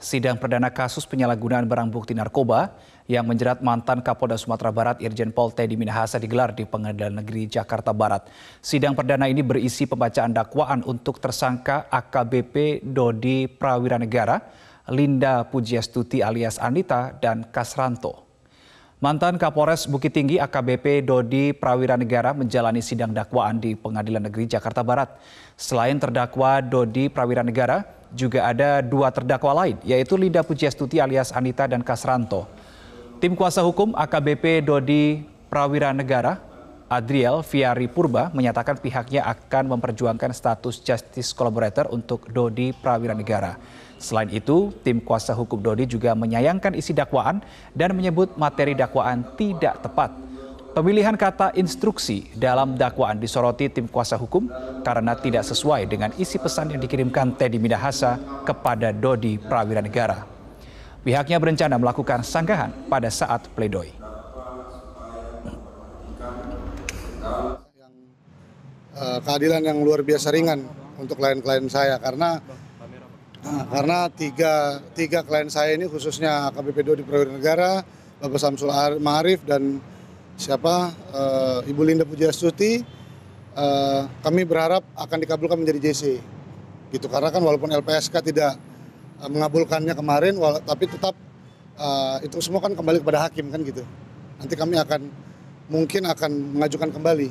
sidang perdana kasus penyalahgunaan barang bukti narkoba yang menjerat mantan Kapolda Sumatera Barat Irjen Pol Teddy Minahasa digelar di Pengadilan Negeri Jakarta Barat. Sidang perdana ini berisi pembacaan dakwaan untuk tersangka AKBP Dodi Prawira Negara, Linda Pujiastuti alias Anita, dan Kasranto. Mantan Kapolres Bukit Tinggi AKBP Dodi Prawira Negara menjalani sidang dakwaan di Pengadilan Negeri Jakarta Barat. Selain terdakwa Dodi Prawira Negara, juga ada dua terdakwa lain, yaitu Linda Pujiastuti alias Anita dan Kasranto. Tim kuasa hukum AKBP Dodi Prawira Negara, Adriel Fiari Purba, menyatakan pihaknya akan memperjuangkan status justice collaborator untuk Dodi Prawira Negara. Selain itu, tim kuasa hukum Dodi juga menyayangkan isi dakwaan dan menyebut materi dakwaan tidak tepat Pemilihan kata instruksi dalam dakwaan disoroti tim kuasa hukum karena tidak sesuai dengan isi pesan yang dikirimkan Teddy Minahasa kepada Dodi Prawira Negara. Pihaknya berencana melakukan sanggahan pada saat pledoi. Eh, keadilan yang luar biasa ringan untuk klien-klien saya karena eh, karena tiga, tiga klien saya ini khususnya KBP Dodi Prawira Negara, Bapak Samsul Ma'arif dan siapa uh, Ibu Linda Pujiastuti uh, eh, kami berharap akan dikabulkan menjadi JC gitu karena kan walaupun LPSK tidak uh, mengabulkannya kemarin wala tapi tetap uh, itu semua kan kembali kepada hakim kan gitu nanti kami akan mungkin akan mengajukan kembali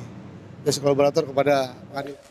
justice ya, kolaborator kepada pengadilan